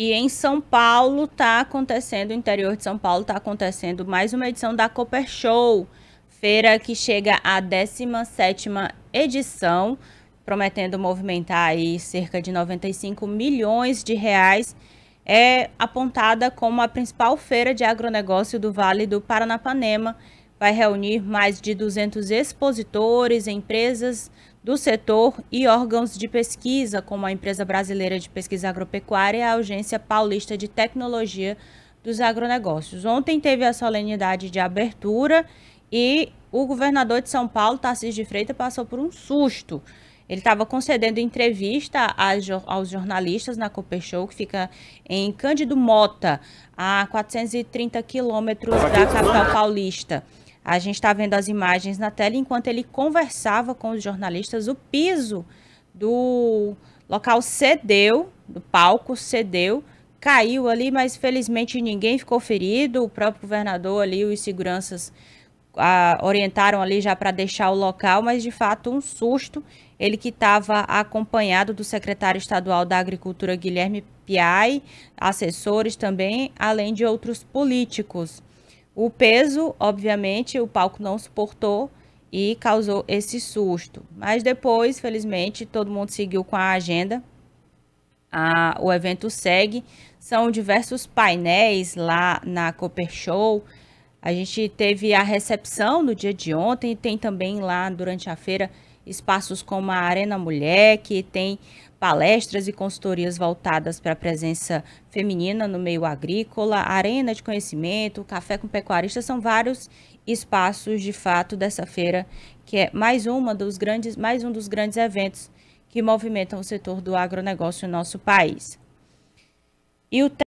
E em São Paulo está acontecendo, o interior de São Paulo está acontecendo mais uma edição da Cooper Show, feira que chega à 17ª edição, prometendo movimentar aí cerca de 95 milhões de reais. É apontada como a principal feira de agronegócio do Vale do Paranapanema vai reunir mais de 200 expositores, empresas do setor e órgãos de pesquisa, como a Empresa Brasileira de Pesquisa Agropecuária e a Agência Paulista de Tecnologia dos Agronegócios. Ontem teve a solenidade de abertura e o governador de São Paulo, Tarcísio de Freitas, passou por um susto. Ele estava concedendo entrevista aos jornalistas na Cooper Show, que fica em Cândido Mota, a 430 quilômetros da capital né? paulista. A gente está vendo as imagens na tela enquanto ele conversava com os jornalistas. O piso do local cedeu, do palco cedeu, caiu ali, mas felizmente ninguém ficou ferido. O próprio governador ali, os seguranças a, ah, orientaram ali já para deixar o local, mas de fato um susto. Ele que estava acompanhado do secretário estadual da Agricultura, Guilherme Piai, assessores também, além de outros políticos. O peso, obviamente, o palco não suportou e causou esse susto. Mas depois, felizmente, todo mundo seguiu com a agenda. Ah, o evento segue. São diversos painéis lá na Cooper Show. A gente teve a recepção no dia de ontem, tem também lá durante a feira espaços como a Arena Mulher, que tem palestras e consultorias voltadas para a presença feminina no meio agrícola, Arena de Conhecimento, Café com Pecuarista, são vários espaços de fato dessa feira, que é mais uma dos grandes, mais um dos grandes eventos que movimentam o setor do agronegócio no nosso país. E o